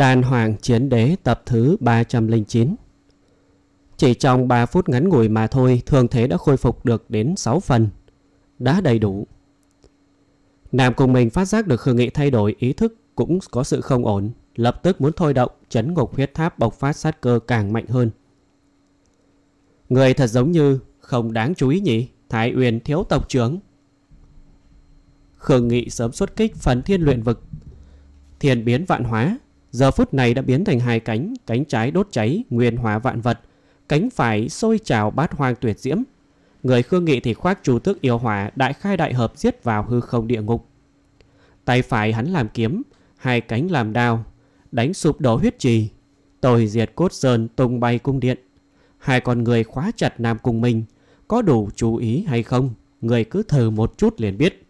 Đàn Hoàng Chiến Đế tập thứ 309 Chỉ trong 3 phút ngắn ngủi mà thôi, thường thế đã khôi phục được đến 6 phần. Đã đầy đủ. Nam cùng mình phát giác được Khương Nghị thay đổi ý thức cũng có sự không ổn, lập tức muốn thôi động, chấn ngục huyết tháp bộc phát sát cơ càng mạnh hơn. Người thật giống như không đáng chú ý nhỉ, Thái Uyên thiếu tộc trưởng. Khương Nghị sớm xuất kích phần thiên luyện vực, thiền biến vạn hóa, giờ phút này đã biến thành hai cánh, cánh trái đốt cháy, nguyên hóa vạn vật, cánh phải sôi trào bát hoang tuyệt diễm. Người Khương Nghị thì khoác chủ tước yêu hỏa, đại khai đại hợp giết vào hư không địa ngục. Tay phải hắn làm kiếm, hai cánh làm đao, đánh sụp đổ huyết trì, tồi diệt cốt sơn tung bay cung điện. Hai con người khóa chặt Nam Cung Minh, có đủ chú ý hay không, người cứ thử một chút liền biết.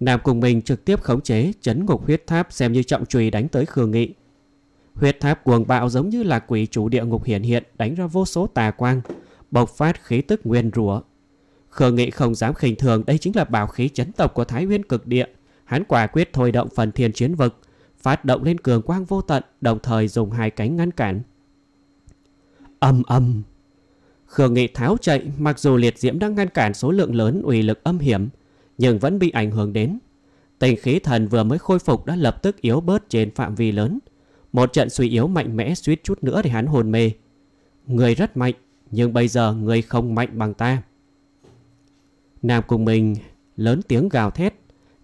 Nam Cung Minh trực tiếp khống chế chấn ngục huyết tháp xem như trọng trùy đánh tới Khương Nghị. Huyết tháp cuồng bạo giống như là quỷ chủ địa ngục hiển hiện đánh ra vô số tà quang, bộc phát khí tức nguyên rủa. Khương Nghị không dám khinh thường đây chính là bảo khí chấn tộc của Thái Nguyên cực địa. Hắn quả quyết thôi động phần thiên chiến vực, phát động lên cường quang vô tận, đồng thời dùng hai cánh ngăn cản. Âm âm! Khương Nghị tháo chạy, mặc dù liệt diễm đang ngăn cản số lượng lớn uy lực âm hiểm, nhưng vẫn bị ảnh hưởng đến. Tình khí thần vừa mới khôi phục đã lập tức yếu bớt trên phạm vi lớn. Một trận suy yếu mạnh mẽ suýt chút nữa thì hắn hồn mê. Người rất mạnh, nhưng bây giờ người không mạnh bằng ta. Nam cùng mình lớn tiếng gào thét.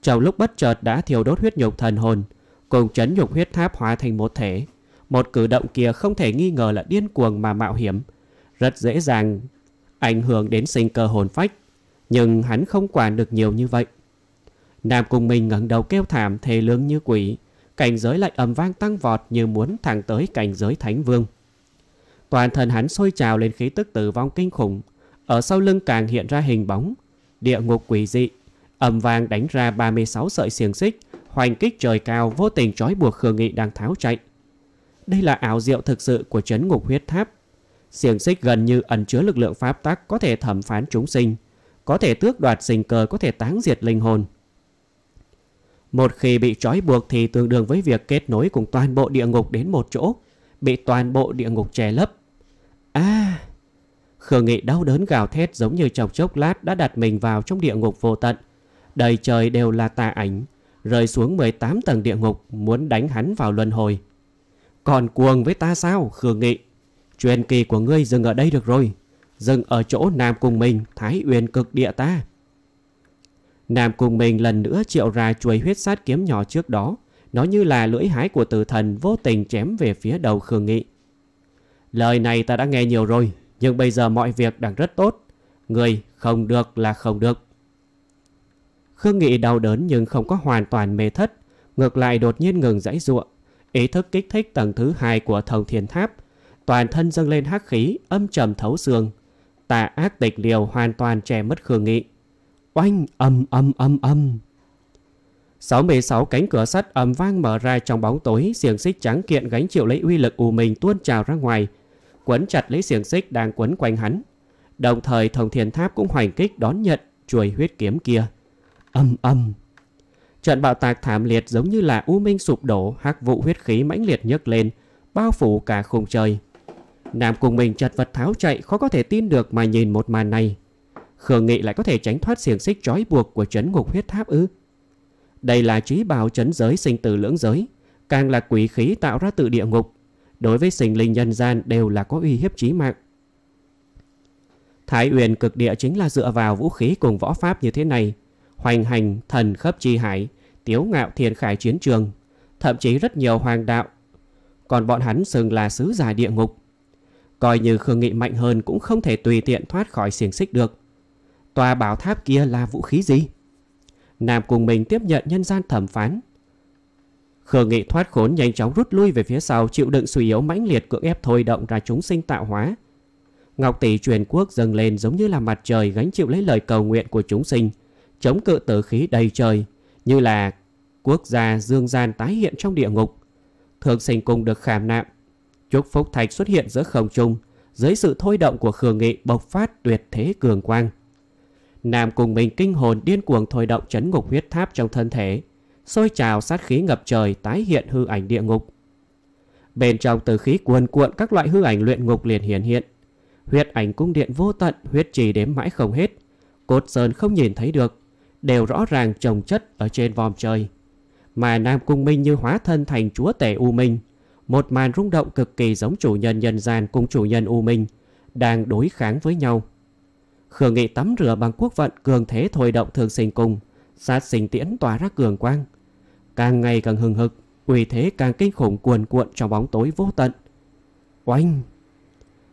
Trong lúc bất chợt đã thiêu đốt huyết nhục thần hồn, cùng chấn nhục huyết tháp hóa thành một thể. Một cử động kia không thể nghi ngờ là điên cuồng mà mạo hiểm. Rất dễ dàng ảnh hưởng đến sinh cơ hồn phách nhưng hắn không quản được nhiều như vậy. Nam cùng mình ngẩng đầu kêu thảm thề lương như quỷ, cảnh giới lại ầm vang tăng vọt như muốn thẳng tới cảnh giới Thánh Vương. Toàn thân hắn sôi trào lên khí tức tử vong kinh khủng, ở sau lưng càng hiện ra hình bóng, địa ngục quỷ dị, ầm vang đánh ra 36 sợi xiềng xích, hoành kích trời cao vô tình trói buộc Khương Nghị đang tháo chạy. Đây là ảo diệu thực sự của chấn ngục huyết tháp. Xiềng xích gần như ẩn chứa lực lượng pháp tắc có thể thẩm phán chúng sinh, có thể tước đoạt sinh cơ có thể táng diệt linh hồn. Một khi bị trói buộc thì tương đương với việc kết nối cùng toàn bộ địa ngục đến một chỗ, bị toàn bộ địa ngục che lấp. À, Khương Nghị đau đớn gào thét giống như trong chốc lát đã đặt mình vào trong địa ngục vô tận. Đầy trời đều là tà ảnh, rơi xuống 18 tầng địa ngục muốn đánh hắn vào luân hồi. Còn cuồng với ta sao, Khương Nghị? Truyền kỳ của ngươi dừng ở đây được rồi dừng ở chỗ Nam Cung Minh, Thái Uyên cực địa ta. Nam Cung Minh lần nữa triệu ra chuối huyết sát kiếm nhỏ trước đó, nó như là lưỡi hái của tử thần vô tình chém về phía đầu Khương Nghị. Lời này ta đã nghe nhiều rồi, nhưng bây giờ mọi việc đang rất tốt. Người không được là không được. Khương Nghị đau đớn nhưng không có hoàn toàn mê thất, ngược lại đột nhiên ngừng dãy ruộng. Ý thức kích thích tầng thứ hai của thông thiên tháp, toàn thân dâng lên hắc khí, âm trầm thấu xương, Tà ác tịch liều hoàn toàn che mất Khương Nghị. Oanh âm âm âm âm. 66 cánh cửa sắt ầm vang mở ra trong bóng tối, xiềng xích trắng kiện gánh chịu lấy uy lực u mình tuôn trào ra ngoài, quấn chặt lấy xiềng xích đang quấn quanh hắn. Đồng thời Thông Thiên Tháp cũng hoành kích đón nhận chuôi huyết kiếm kia. Âm âm. Trận bạo tạc thảm liệt giống như là u minh sụp đổ, hắc vụ huyết khí mãnh liệt nhấc lên, bao phủ cả khung trời. Nam cùng mình chật vật tháo chạy khó có thể tin được mà nhìn một màn này. Khương Nghị lại có thể tránh thoát xiềng xích trói buộc của chấn ngục huyết tháp ư. Đây là trí bào chấn giới sinh tử lưỡng giới, càng là quỷ khí tạo ra từ địa ngục. Đối với sinh linh nhân gian đều là có uy hiếp chí mạng. Thái Uyển cực địa chính là dựa vào vũ khí cùng võ pháp như thế này. Hoành hành, thần khắp chi hải, tiếu ngạo thiên khải chiến trường, thậm chí rất nhiều hoàng đạo. Còn bọn hắn xưng là sứ giả địa ngục, Coi như Khương Nghị mạnh hơn cũng không thể tùy tiện thoát khỏi xiềng xích được. Tòa bảo tháp kia là vũ khí gì? Nam cùng mình tiếp nhận nhân gian thẩm phán. Khương Nghị thoát khốn nhanh chóng rút lui về phía sau chịu đựng suy yếu mãnh liệt cưỡng ép thôi động ra chúng sinh tạo hóa. Ngọc tỷ truyền quốc dâng lên giống như là mặt trời gánh chịu lấy lời cầu nguyện của chúng sinh, chống cự tử khí đầy trời, như là quốc gia dương gian tái hiện trong địa ngục. Thượng sinh cùng được khảm nạm, Trúc Phúc Thạch xuất hiện giữa không trung, dưới sự thôi động của Khương Nghị bộc phát tuyệt thế cường quang. Nam cùng mình kinh hồn điên cuồng thôi động chấn ngục huyết tháp trong thân thể, sôi trào sát khí ngập trời tái hiện hư ảnh địa ngục. Bên trong từ khí cuồn cuộn các loại hư ảnh luyện ngục liền hiện hiện. Huyết ảnh cung điện vô tận, huyết trì đếm mãi không hết. Cốt sơn không nhìn thấy được, đều rõ ràng trồng chất ở trên vòm trời. Mà Nam Cung Minh như hóa thân thành chúa tể U Minh, một màn rung động cực kỳ giống chủ nhân nhân gian cùng chủ nhân U Minh, đang đối kháng với nhau. Khương Nghị tắm rửa bằng quốc vận cường thế thôi động thường sinh cùng, sát sinh tiễn tỏa ra cường quang. Càng ngày càng hừng hực, uy thế càng kinh khủng cuồn cuộn trong bóng tối vô tận. Oanh!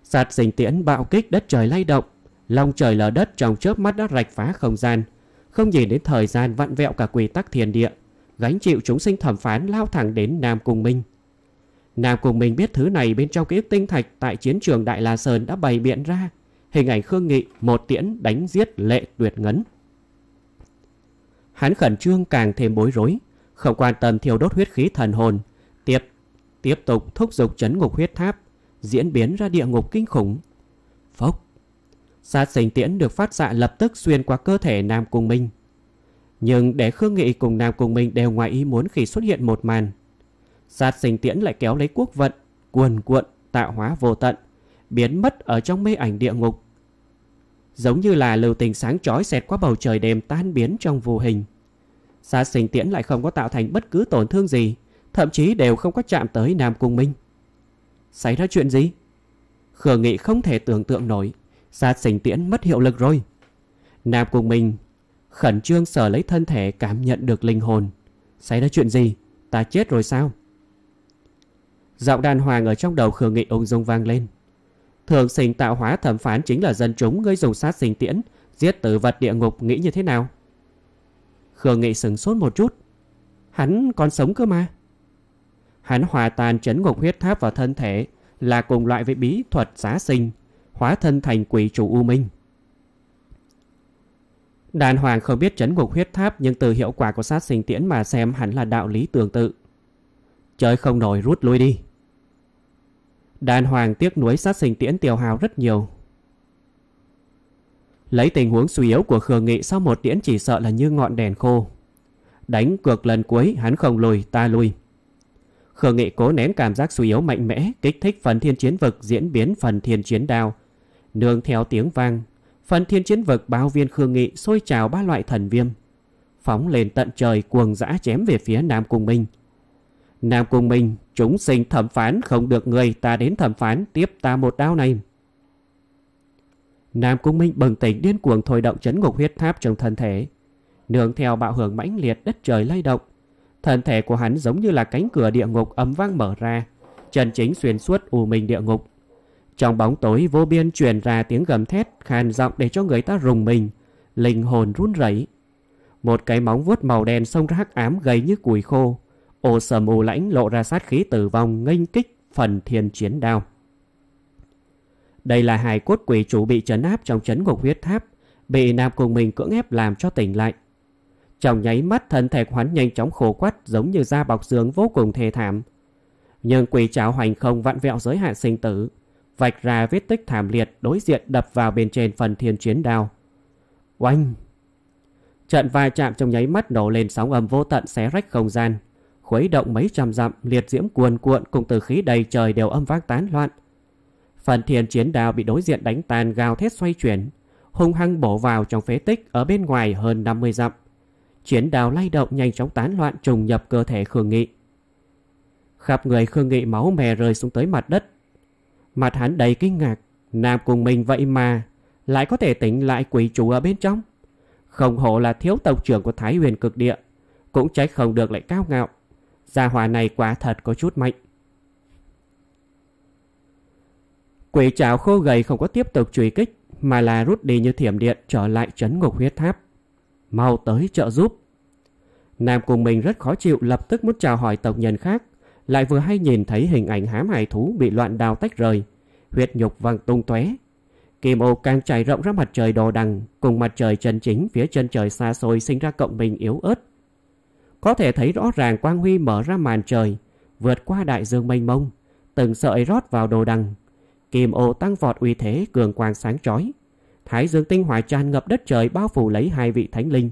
Sát sinh tiễn bạo kích đất trời lay động, lòng trời lở đất trong chớp mắt đã rạch phá không gian, không nhìn đến thời gian vặn vẹo cả quy tắc thiên địa, gánh chịu chúng sinh thẩm phán lao thẳng đến Nam Cung Minh. Nàng cùng mình biết thứ này bên trong ký ức tinh thạch tại chiến trường Đại La Sơn đã bày biện ra. Hình ảnh Khương Nghị một tiễn đánh giết lệ tuyệt ngấn. Hắn khẩn trương càng thêm bối rối, không quan tâm thiêu đốt huyết khí thần hồn. Tiếp, tiếp tục thúc giục chấn ngục huyết tháp, diễn biến ra địa ngục kinh khủng. Phốc! Sát sinh tiễn được phát xạ lập tức xuyên qua cơ thể Nam Cung Minh. Nhưng để Khương Nghị cùng Nam Cung Minh đều ngoài ý muốn khi xuất hiện một màn Sát sinh tiễn lại kéo lấy quốc vận, cuồn cuộn, tạo hóa vô tận, biến mất ở trong mê ảnh địa ngục. Giống như là lưu tình sáng chói xẹt qua bầu trời đêm tan biến trong vô hình. Sát sinh tiễn lại không có tạo thành bất cứ tổn thương gì, thậm chí đều không có chạm tới Nam Cung Minh. Xảy ra chuyện gì? Khờ Nghị không thể tưởng tượng nổi, sát sinh tiễn mất hiệu lực rồi. Nam Cung Minh khẩn trương sở lấy thân thể cảm nhận được linh hồn. Xảy ra chuyện gì? Ta chết rồi sao? Giọng đàn hoàng ở trong đầu Khương Nghị ung dung vang lên. Thường sinh tạo hóa thẩm phán chính là dân chúng ngươi dùng sát sinh tiễn, giết tử vật địa ngục nghĩ như thế nào? Khương Nghị sừng sốt một chút. Hắn còn sống cơ mà. Hắn hòa tan chấn ngục huyết tháp vào thân thể là cùng loại với bí thuật giá sinh, hóa thân thành quỷ chủ U Minh. Đàn hoàng không biết chấn ngục huyết tháp nhưng từ hiệu quả của sát sinh tiễn mà xem hắn là đạo lý tương tự. Trời không nổi rút lui đi. Đàn hoàng tiếc nuối sát sinh tiễn tiểu hào rất nhiều. Lấy tình huống suy yếu của Khương Nghị sau một tiễn chỉ sợ là như ngọn đèn khô. Đánh cược lần cuối hắn không lùi ta lùi. Khương Nghị cố nén cảm giác suy yếu mạnh mẽ, kích thích phần thiên chiến vực diễn biến phần thiên chiến đao. Nương theo tiếng vang, phần thiên chiến vực bao viên Khương Nghị sôi trào ba loại thần viêm. Phóng lên tận trời cuồng dã chém về phía Nam Cung Minh. Nam Cung Minh, chúng sinh thẩm phán không được người ta đến thẩm phán tiếp ta một đao này. Nam Cung Minh bừng tỉnh điên cuồng thôi động chấn ngục huyết tháp trong thân thể. Nương theo bạo hưởng mãnh liệt đất trời lay động. Thân thể của hắn giống như là cánh cửa địa ngục ấm vang mở ra, chân chính xuyên suốt u minh địa ngục. Trong bóng tối vô biên truyền ra tiếng gầm thét khàn giọng để cho người ta rùng mình, linh hồn run rẩy. Một cái móng vuốt màu đen xông ra hắc ám gầy như củi khô, ô sầm u lãnh lộ ra sát khí tử vong nghênh kích phần thiên chiến đao. Đây là hai cốt quỷ chủ bị trấn áp trong chấn ngục huyết tháp, bị Nam cùng mình cưỡng ép làm cho tỉnh lại. Trong nháy mắt thân thể hắn nhanh chóng khổ quắt giống như da bọc xương vô cùng thê thảm. Nhưng quỷ trảo hoành không vặn vẹo giới hạn sinh tử, vạch ra vết tích thảm liệt đối diện đập vào bên trên phần thiên chiến đao. Oanh! Trận va chạm trong nháy mắt nổ lên sóng âm vô tận xé rách không gian, khuấy động mấy trăm dặm liệt diễm cuồn cuộn cùng từ khí đầy trời đều âm vang tán loạn. Phần thiền chiến đao bị đối diện đánh tàn gào thét xoay chuyển, hung hăng bổ vào trong phế tích ở bên ngoài hơn 50 dặm. Chiến đao lay động nhanh chóng tán loạn trùng nhập cơ thể Khương Nghị. Khắp người Khương Nghị máu mè rơi xuống tới mặt đất. Mặt hắn đầy kinh ngạc, nam cùng mình vậy mà, lại có thể tỉnh lại quỷ chủ ở bên trong. Không hổ là thiếu tộc trưởng của Thái huyền cực địa, cũng trách không được lại cao ngạo Gia hỏa này quả thật có chút mạnh. Quỷ trảo khô gầy không có tiếp tục truy kích mà là rút đi như thiểm điện trở lại trấn ngục huyết tháp. Mau tới trợ giúp. Nam cùng mình rất khó chịu lập tức muốn chào hỏi tộc nhân khác, lại vừa hay nhìn thấy hình ảnh hám hải thú bị loạn đào tách rời, huyết nhục văng tung tóe. Kim ô càng trải rộng ra mặt trời đồ đằng, cùng mặt trời chân chính phía chân trời xa xôi sinh ra cộng bình yếu ớt, có thể thấy rõ ràng quang huy mở ra màn trời, vượt qua đại dương mênh mông, từng sợi rót vào đồ đằng. Kim ô tăng vọt uy thế cường quang sáng chói. Thái dương tinh hỏa tràn ngập đất trời bao phủ lấy hai vị thánh linh.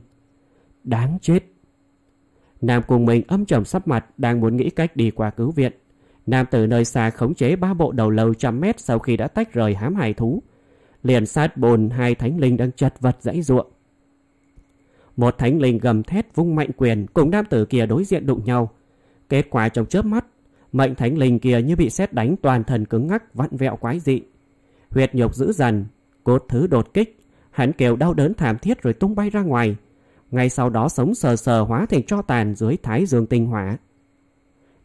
Đáng chết! Nam cùng mình âm trầm sắp mặt đang muốn nghĩ cách đi qua cứu viện. Nam từ nơi xa khống chế ba bộ đầu lâu trăm mét sau khi đã tách rời hám hài thú. Liền sát bồn hai thánh linh đang chật vật dãy ruộng. Một thánh linh gầm thét vung mạnh quyền cùng nam tử kia đối diện đụng nhau. Kết quả trong chớp mắt, mệnh thánh linh kia như bị sét đánh toàn thân cứng ngắc vặn vẹo quái dị. Huyệt nhục dữ dằn, cốt thứ đột kích, hắn kêu đau đớn thảm thiết rồi tung bay ra ngoài. Ngay sau đó sống sờ sờ hóa thành cho tàn dưới thái dương tinh hỏa.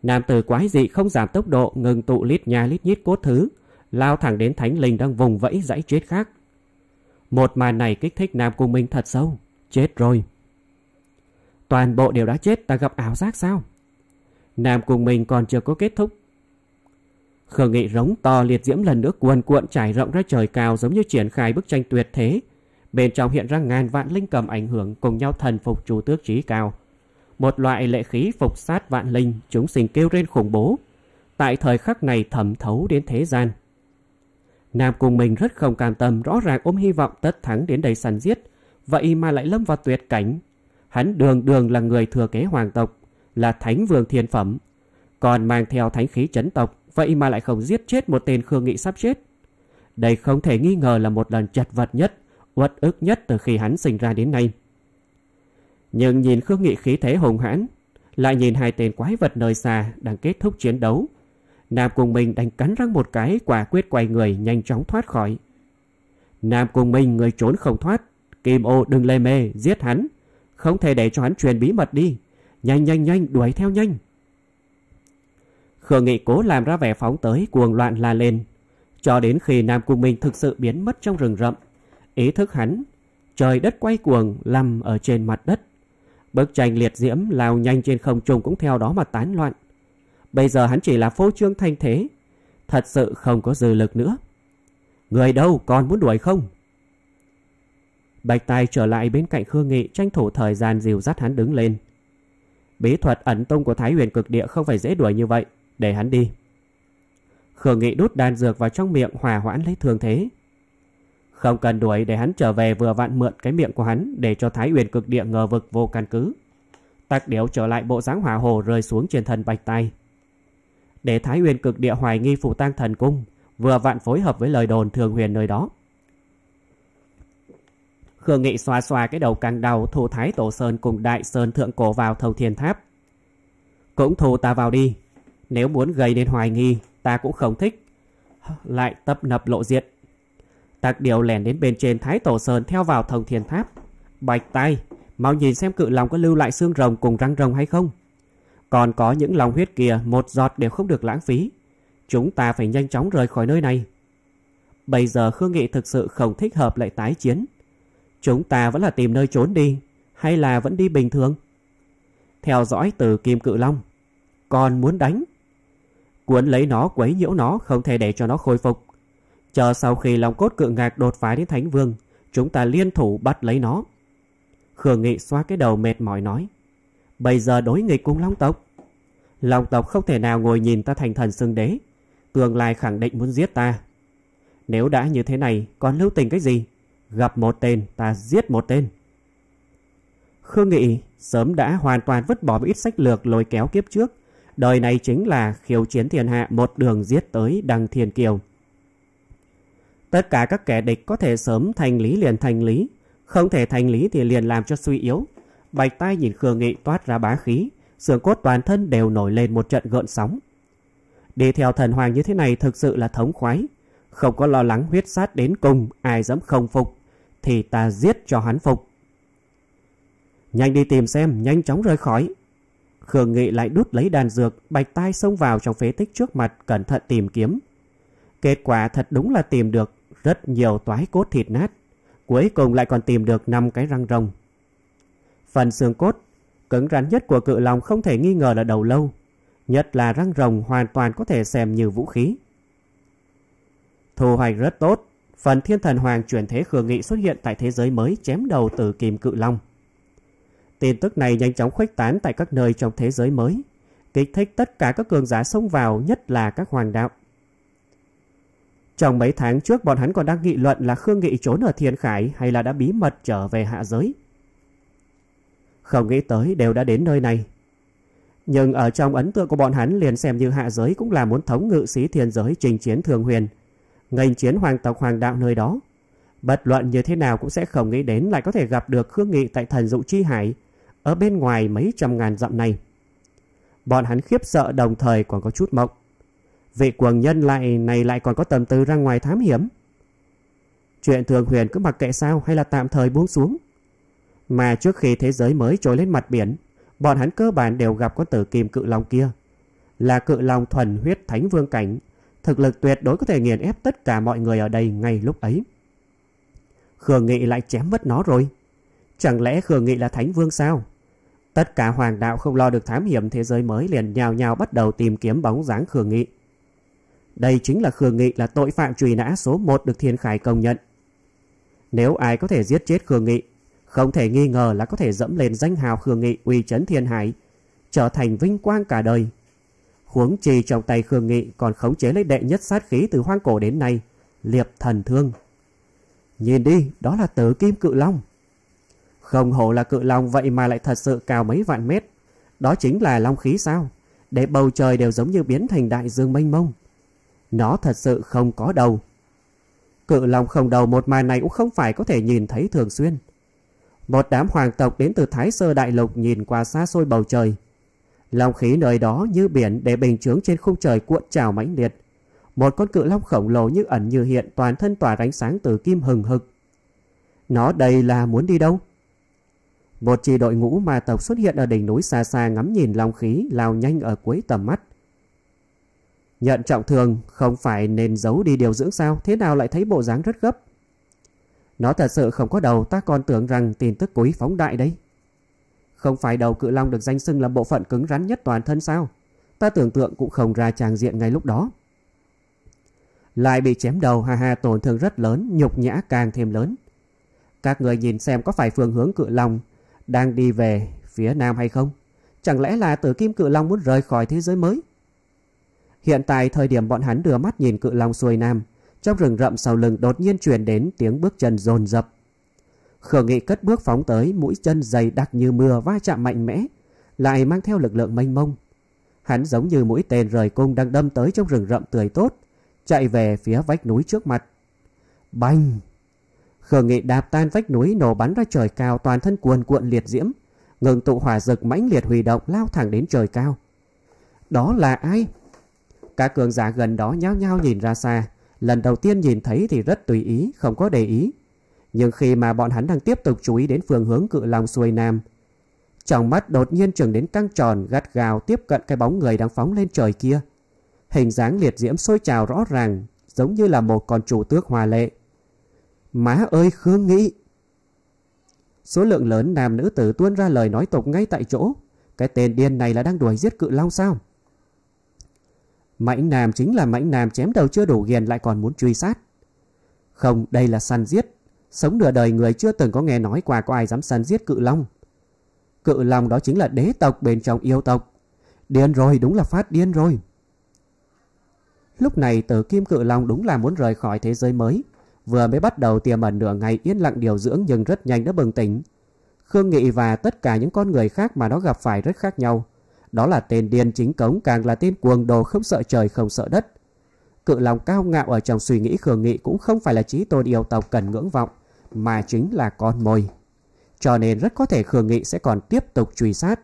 Nam tử quái dị không giảm tốc độ ngừng tụ lít nhà lít nhít cốt thứ, lao thẳng đến thánh linh đang vùng vẫy dãy chết khác. Một màn này kích thích Nam Cung Minh thật sâu. Chết rồi. Toàn bộ đều đã chết ta gặp ảo giác sao? Nam cùng mình còn chưa có kết thúc. Khương Nghị rống to liệt diễm lần nữa cuồn cuộn trải rộng ra trời cao giống như triển khai bức tranh tuyệt thế. Bên trong hiện ra ngàn vạn linh cầm ảnh hưởng cùng nhau thần phục chủ tước trí cao. Một loại lệ khí phục sát vạn linh, chúng sinh kêu lên khủng bố. Tại thời khắc này thẩm thấu đến thế gian. Nam cùng mình rất không cam tâm rõ ràng ôm hy vọng tất thắng đến đầy săn giết Vậy mà lại lâm vào tuyệt cảnh Hắn đường đường là người thừa kế hoàng tộc Là thánh vương thiên phẩm Còn mang theo thánh khí chấn tộc Vậy mà lại không giết chết một tên Khương Nghị sắp chết Đây không thể nghi ngờ là một lần chật vật nhất Uất ức nhất từ khi hắn sinh ra đến nay Nhưng nhìn Khương Nghị khí thế hùng hãn Lại nhìn hai tên quái vật nơi xa Đang kết thúc chiến đấu Nam Cung Minh đánh cắn răng một cái quả quyết quay người nhanh chóng thoát khỏi. Nam Cung Minh người trốn không thoát, Kim ô đừng lê mê, giết hắn. Không thể để cho hắn truyền bí mật đi. Nhanh nhanh nhanh, đuổi theo nhanh. Khương Nghị cố làm ra vẻ phóng tới, cuồng loạn la lên. Cho đến khi Nam Cung Minh thực sự biến mất trong rừng rậm. Ý thức hắn, trời đất quay cuồng, lầm ở trên mặt đất. Bức tranh liệt diễm lao nhanh trên không trung cũng theo đó mà tán loạn. Bây giờ hắn chỉ là phô trương thanh thế, thật sự không có dư lực nữa. Người đâu còn muốn đuổi không? Bạch Tài trở lại bên cạnh Khương Nghị tranh thủ thời gian dìu dắt hắn đứng lên. Bí thuật ẩn tông của Thái huyền cực địa không phải dễ đuổi như vậy, để hắn đi. Khương Nghị đút đan dược vào trong miệng hòa hoãn lấy thương thế. Không cần đuổi để hắn trở về vừa vặn mượn cái miệng của hắn để cho Thái huyền cực địa ngờ vực vô căn cứ. Tạc điếu trở lại bộ dáng hỏa hồ rơi xuống trên thân Bạch Tài. Để Thái huyền cực địa hoài nghi phụ tang thần cung, vừa vặn phối hợp với lời đồn thường huyền nơi đó Khương Nghị xoa xoa cái đầu càng đầu thu Thái Tổ Sơn cùng Đại Sơn Thượng Cổ vào thầu thiên tháp. Cũng thu ta vào đi. Nếu muốn gây nên hoài nghi, ta cũng không thích. Lại tập nập lộ diện. Tạc điều lẻn đến bên trên Thái Tổ Sơn theo vào thầu thiên tháp. Bạch tay, mau nhìn xem cự lòng có lưu lại xương rồng cùng răng rồng hay không. Còn có những lòng huyết kia một giọt đều không được lãng phí. Chúng ta phải nhanh chóng rời khỏi nơi này. Bây giờ Khương Nghị thực sự không thích hợp lại tái chiến. Chúng ta vẫn là tìm nơi trốn đi hay là vẫn đi bình thường? Theo dõi từ Kim Cự Long. Còn muốn đánh. Cuốn lấy nó quấy nhiễu nó không thể để cho nó khôi phục. Chờ sau khi Long Cốt Cự Ngạc đột phá đến Thánh Vương, chúng ta liên thủ bắt lấy nó. Khương Nghị xoa cái đầu mệt mỏi nói. Bây giờ đối nghịch cùng Long Tộc. Long Tộc không thể nào ngồi nhìn ta thành thần xưng đế. Tương lai khẳng định muốn giết ta. Nếu đã như thế này, còn lưu tình cái gì? gặp một tên ta giết một tên. Khương Nghị sớm đã hoàn toàn vứt bỏ ít sách lược lôi kéo kiếp trước. Đời này chính là khiêu chiến thiên hạ một đường giết tới đằng thiên kiều. Tất cả các kẻ địch có thể sớm thành lý liền thành lý, không thể thành lý thì liền làm cho suy yếu. Bạch tay nhìn Khương Nghị toát ra bá khí, xương cốt toàn thân đều nổi lên một trận gợn sóng. Đi theo thần hoàng như thế này thực sự là thống khoái, không có lo lắng huyết sát đến cùng, ai dám không phục thì ta giết cho hắn phục. Nhanh đi tìm xem, nhanh chóng rời khỏi. Khương Nghị lại đút lấy đàn dược, bạch tai xông vào trong phế tích trước mặt, cẩn thận tìm kiếm. Kết quả thật đúng là tìm được rất nhiều toái cốt thịt nát, cuối cùng lại còn tìm được 5 cái răng rồng. Phần xương cốt, cứng rắn nhất của cự lòng không thể nghi ngờ là đầu lâu, nhất là răng rồng hoàn toàn có thể xem như vũ khí. Thu hoạch rất tốt, phần thiên thần hoàng chuyển thế khừa nghị xuất hiện tại thế giới mới chém đầu tử kim cự long. Tin tức này nhanh chóng khuếch tán tại các nơi trong thế giới mới, kích thích tất cả các cường giả xông vào nhất là các hoàng đạo. Trong mấy tháng trước bọn hắn còn đang nghị luận là Khương Nghị trốn ở thiên khải hay là đã bí mật trở về hạ giới. Không nghĩ tới đều đã đến nơi này. Nhưng ở trong ấn tượng của bọn hắn liền xem như hạ giới cũng là muốn thống ngự sĩ thiên giới trình chiến thường huyền – nghênh chiến hoàng tộc hoàng đạo nơi đó. Bất luận như thế nào cũng sẽ không nghĩ đến lại có thể gặp được Khương Nghị tại thần dụ chi hải, ở bên ngoài mấy trăm ngàn dặm này. Bọn hắn khiếp sợ đồng thời còn có chút mộng. Vị quần nhân lại này lại còn có tầm tư ra ngoài thám hiểm. Chuyện thường huyền cứ mặc kệ sao hay là tạm thời buông xuống. Mà trước khi thế giới mới trồi lên mặt biển, bọn hắn cơ bản đều gặp con tử kim cự long kia. Là cự long thuần huyết thánh vương cảnh thực lực tuyệt đối có thể nghiền ép tất cả mọi người ở đây ngay lúc ấy. Khương Nghị lại chém mất nó rồi. Chẳng lẽ Khương Nghị là Thánh Vương sao? Tất cả hoàng đạo không lo được thám hiểm thế giới mới liền nhào nhào bắt đầu tìm kiếm bóng dáng Khương Nghị. Đây chính là Khương Nghị là tội phạm truy nã số 1 được Thiên Khải công nhận. Nếu ai có thể giết chết Khương Nghị, không thể nghi ngờ là có thể dẫm lên danh hào Khương Nghị uy chấn Thiên Hải, trở thành vinh quang cả đời Huống chi trong tay Khương Nghị còn khống chế lấy đệ nhất sát khí từ hoang cổ đến nay, liệp thần thương. Nhìn đi, đó là tử kim cự long. Không hổ là cự long vậy mà lại thật sự cao mấy vạn mét. Đó chính là long khí sao? Để bầu trời đều giống như biến thành đại dương mênh mông. Nó thật sự không có đầu. Cự long không đầu một màn này cũng không phải có thể nhìn thấy thường xuyên. Một đám hoàng tộc đến từ Thái Sơ Đại Lục nhìn qua xa xôi bầu trời, Long khí nơi đó như biển để bình chướng trên khung trời cuộn trào mãnh liệt. Một con cự long khổng lồ như ẩn như hiện toàn thân tỏa ánh sáng từ kim hừng hực. Nó đây là muốn đi đâu? Một chi đội ngũ ma tộc xuất hiện ở đỉnh núi xa xa ngắm nhìn long khí lao nhanh ở cuối tầm mắt. Nhận trọng thường không phải nên giấu đi điều dưỡng sao thế nào lại thấy bộ dáng rất gấp. Nó thật sự không có đầu ta còn tưởng rằng tin tức quý phóng đại đấy. Không phải đầu cự long được danh xưng là bộ phận cứng rắn nhất toàn thân sao? Ta tưởng tượng cũng không ra tràng diện ngay lúc đó. Lại bị chém đầu ha ha tổn thương rất lớn, nhục nhã càng thêm lớn. Các người nhìn xem có phải phương hướng cự long đang đi về phía nam hay không? Chẳng lẽ là tử kim cự long muốn rời khỏi thế giới mới? Hiện tại thời điểm bọn hắn đưa mắt nhìn cự long xuôi nam, trong rừng rậm sau lưng đột nhiên truyền đến tiếng bước chân rồn rập Khương Nghị cất bước phóng tới, mũi chân dày đặc như mưa va chạm mạnh mẽ, lại mang theo lực lượng mênh mông. Hắn giống như mũi tên rời cung đang đâm tới trong rừng rậm tươi tốt, chạy về phía vách núi trước mặt. Bành! Khương Nghị đạp tan vách núi nổ bắn ra trời cao toàn thân cuồn cuộn liệt diễm, ngừng tụ hỏa rực mãnh liệt huy động lao thẳng đến trời cao. Đó là ai? Các cường giả gần đó nhao nhao nhìn ra xa, lần đầu tiên nhìn thấy thì rất tùy ý, không có để ý. Nhưng khi mà bọn hắn đang tiếp tục chú ý đến phương hướng cự long xuôi nam, trong mắt đột nhiên trường đến căng tròn gắt gào tiếp cận cái bóng người đang phóng lên trời kia. Hình dáng liệt diễm sôi trào rõ ràng, giống như là một con chủ tước hòa lệ. Má ơi Khương Nghĩ! Số lượng lớn nam nữ tử tuôn ra lời nói tục ngay tại chỗ. Cái tên điên này là đang đuổi giết cự long sao? Mãnh nam chính là mãnh nam chém đầu chưa đủ ghiền lại còn muốn truy sát. Không, đây là săn giết, Sống nửa đời người chưa từng có nghe nói qua có ai dám săn giết cự long. Cự long đó chính là đế tộc bên trong yêu tộc. Điên rồi, đúng là phát điên rồi. Lúc này tử kim cự long đúng là muốn rời khỏi thế giới mới. Vừa mới bắt đầu tiềm ẩn nửa ngày yên lặng điều dưỡng nhưng rất nhanh đã bừng tỉnh. Khương Nghị và tất cả những con người khác mà nó gặp phải rất khác nhau. Đó là tên điên chính cống càng là tên cuồng đồ không sợ trời không sợ đất. Cự lòng cao ngạo ở trong suy nghĩ Khương Nghị cũng không phải là trí tôn yêu tộc cần ngưỡng vọng mà chính là con mồi. Cho nên rất có thể Khương Nghị sẽ còn tiếp tục truy sát.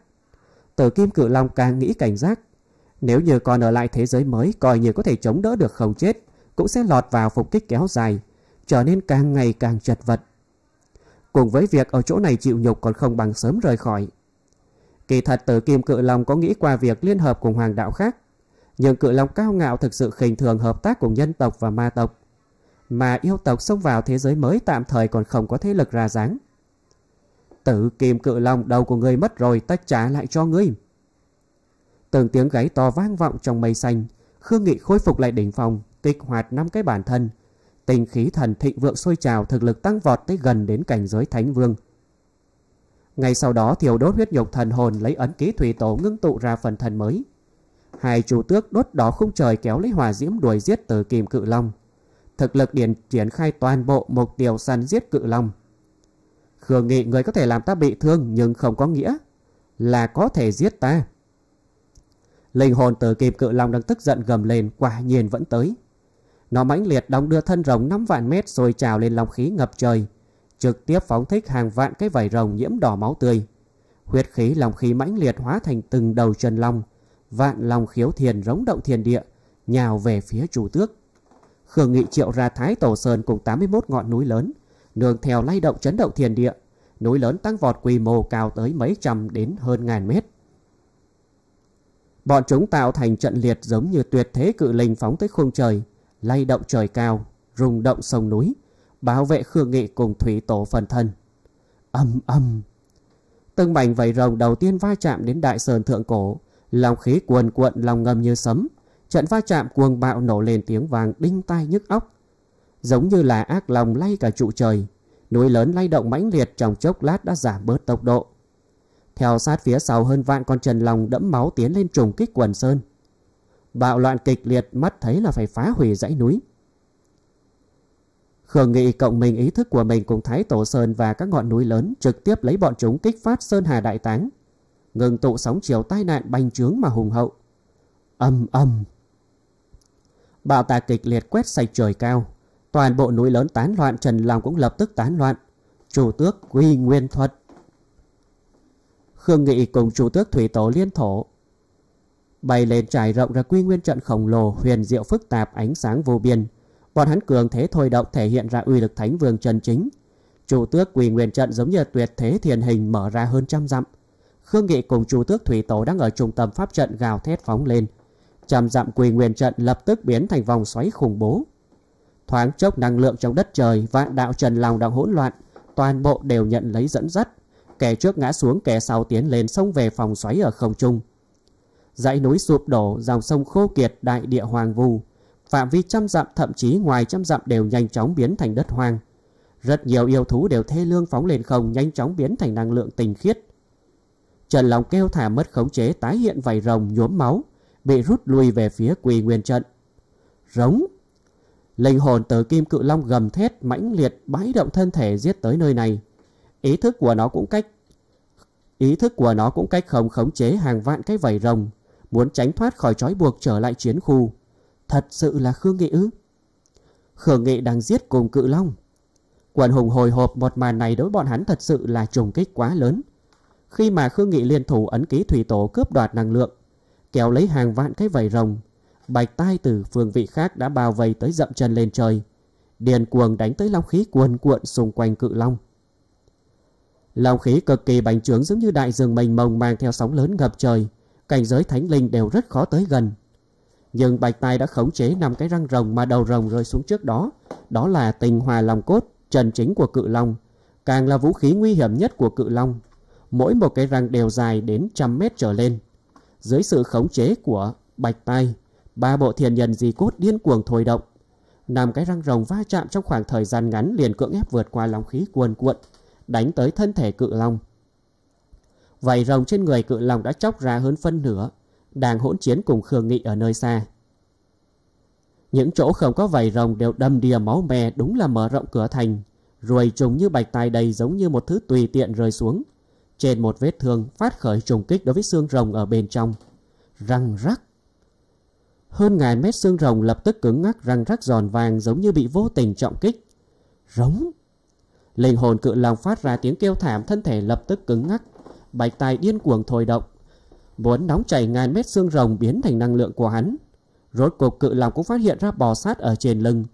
Tử Kim Cự Long càng nghĩ cảnh giác. Nếu như còn ở lại thế giới mới coi như có thể chống đỡ được không chết, cũng sẽ lọt vào phục kích kéo dài, trở nên càng ngày càng chật vật. Cùng với việc ở chỗ này chịu nhục còn không bằng sớm rời khỏi. Kỳ thật Tử Kim Cự Long có nghĩ qua việc liên hợp cùng hoàng đạo khác, nhưng Cự Long cao ngạo thực sự khinh thường hợp tác cùng nhân tộc và ma tộc mà yêu tộc xông vào thế giới mới tạm thời còn không có thế lực ra dáng. Tử kim cự long đầu của ngươi mất rồi ta trả lại cho ngươi. Từng tiếng gáy to vang vọng trong mây xanh, Khương Nghị khôi phục lại đỉnh phòng, kích hoạt năm cái bản thân. Tình khí thần thịnh vượng sôi trào thực lực tăng vọt tới gần đến cảnh giới thánh vương. Ngay sau đó thiểu đốt huyết nhục thần hồn lấy ấn ký thủy tổ ngưng tụ ra phần thần mới. Hai chủ tước đốt đỏ khung trời kéo lấy hòa diễm đuổi giết từ kìm cự long thực lực điển triển khai toàn bộ mục tiêu săn giết cự long. Khương Nghị người có thể làm ta bị thương nhưng không có nghĩa là có thể giết ta. Linh hồn tử kim cự long đang tức giận gầm lên quả nhiên vẫn tới. Nó mãnh liệt đóng đưa thân rồng năm vạn mét rồi trào lên long khí ngập trời. Trực tiếp phóng thích hàng vạn cái vảy rồng nhiễm đỏ máu tươi. Huyết khí long khí mãnh liệt hóa thành từng đầu chân long. Vạn long khiếu thiền rống động thiền địa, nhào về phía chủ tước. Khương Nghị triệu ra Thái Tổ Sơn cùng 81 ngọn núi lớn, nương theo lay động chấn động thiên địa, núi lớn tăng vọt quy mô cao tới mấy trăm đến hơn ngàn mét. Bọn chúng tạo thành trận liệt giống như tuyệt thế cự linh phóng tới khung trời, lay động trời cao, rung động sông núi, bảo vệ Khương Nghị cùng thủy tổ phần thân. Âm âm! Từng mảnh vầy rồng đầu tiên va chạm đến đại sơn thượng cổ, lòng khí cuồn cuộn lòng ngầm như sấm, Trận va chạm cuồng bạo nổ lên tiếng vàng đinh tai nhức óc. Giống như là ác lòng lay cả trụ trời, núi lớn lay động mãnh liệt trong chốc lát đã giảm bớt tốc độ. Theo sát phía sau hơn vạn con trần lòng đẫm máu tiến lên trùng kích quần sơn. Bạo loạn kịch liệt mắt thấy là phải phá hủy dãy núi. Khương Nghị cộng mình ý thức của mình cùng Thái Tổ Sơn và các ngọn núi lớn trực tiếp lấy bọn chúng kích phát Sơn Hà Đại Táng. Ngừng tụ sóng chiều tai nạn bành trướng mà hùng hậu. Âm âm! Bạo tạc kịch liệt quét sạch trời cao. Toàn bộ núi lớn tán loạn Trần Long cũng lập tức tán loạn. Chủ tước quy nguyên thuật. Khương Nghị cùng chủ tước thủy tổ liên thổ. Bay lên trải rộng ra quy nguyên trận khổng lồ huyền diệu phức tạp ánh sáng vô biên. Bọn hắn cường thế thôi động thể hiện ra uy lực thánh vương trần chính. Chủ tước quy nguyên trận giống như tuyệt thế thiền hình mở ra hơn trăm dặm. Khương Nghị cùng chủ tước thủy tổ đang ở trung tâm pháp trận gào thét phóng lên, Trăm dặm quỳ nguyên trận lập tức biến thành vòng xoáy khủng bố. Thoáng chốc năng lượng trong đất trời vạn đạo trần lòng đang hỗn loạn, toàn bộ đều nhận lấy dẫn dắt. Kẻ trước ngã xuống kẻ sau tiến lên xông về phòng xoáy ở không trung. Dãy núi sụp đổ, dòng sông khô kiệt đại địa hoàng vu Phạm vi trăm dặm thậm chí ngoài trăm dặm đều nhanh chóng biến thành đất hoang. Rất nhiều yêu thú đều thê lương phóng lên không nhanh chóng biến thành năng lượng tinh khiết. Trần lòng kêu thả mất khống chế tái hiện vảy rồng nhuốm máu, bị rút lui về phía quỳ nguyên trận. Rống! Linh hồn từ kim cự long gầm thét mãnh liệt bãi động thân thể giết tới nơi này. Ý thức của nó cũng cách Ý thức của nó cũng cách không khống chế hàng vạn cái vảy rồng, muốn tránh thoát khỏi trói buộc trở lại chiến khu. Thật sự là Khương Nghị ư? Khương Nghị đang giết cùng cự long. Quần hùng hồi hộp một màn này đối bọn hắn thật sự là trùng kích quá lớn. Khi mà Khương Nghị liên thủ ấn ký thủy tổ cướp đoạt năng lượng, kéo lấy hàng vạn cái vảy rồng. Bạch tai từ phương vị khác đã bao vây tới dậm chân lên trời. Điền cuồng đánh tới long khí cuồn cuộn xung quanh cự long. Long khí cực kỳ bành trướng giống như đại dương mênh mông mang theo sóng lớn ngập trời. Cảnh giới thánh linh đều rất khó tới gần. Nhưng bạch tai đã khống chế năm cái răng rồng mà đầu rồng rơi xuống trước đó. Đó là tình hòa lòng cốt, trần chính của cự long. Càng là vũ khí nguy hiểm nhất của cự long. Mỗi một cái răng đều dài đến trăm mét trở lên dưới sự khống chế của bạch tay, ba bộ thiền nhân di cốt điên cuồng thôi động. Năm cái răng rồng va chạm trong khoảng thời gian ngắn liền cưỡng ép vượt qua lòng khí cuồn cuộn, đánh tới thân thể cự long. Vảy rồng trên người cự long đã chóc ra hơn phân nửa, đang hỗn chiến cùng Khương Nghị ở nơi xa. Những chỗ không có vảy rồng đều đâm đìa máu me đúng là mở rộng cửa thành. Ruồi trùng như bạch tai đầy giống như một thứ tùy tiện rơi xuống, trên một vết thương phát khởi trùng kích đối với xương rồng ở bên trong. Răng rắc. Hơn ngàn mét xương rồng lập tức cứng ngắc răng rắc giòn vàng giống như bị vô tình trọng kích. Rống. Linh hồn cự lòng phát ra tiếng kêu thảm thân thể lập tức cứng ngắc. Bạch tài điên cuồng thôi động. Muốn đóng chảy ngàn mét xương rồng biến thành năng lượng của hắn. Rốt cục cự lòng cũng phát hiện ra bò sát ở trên lưng.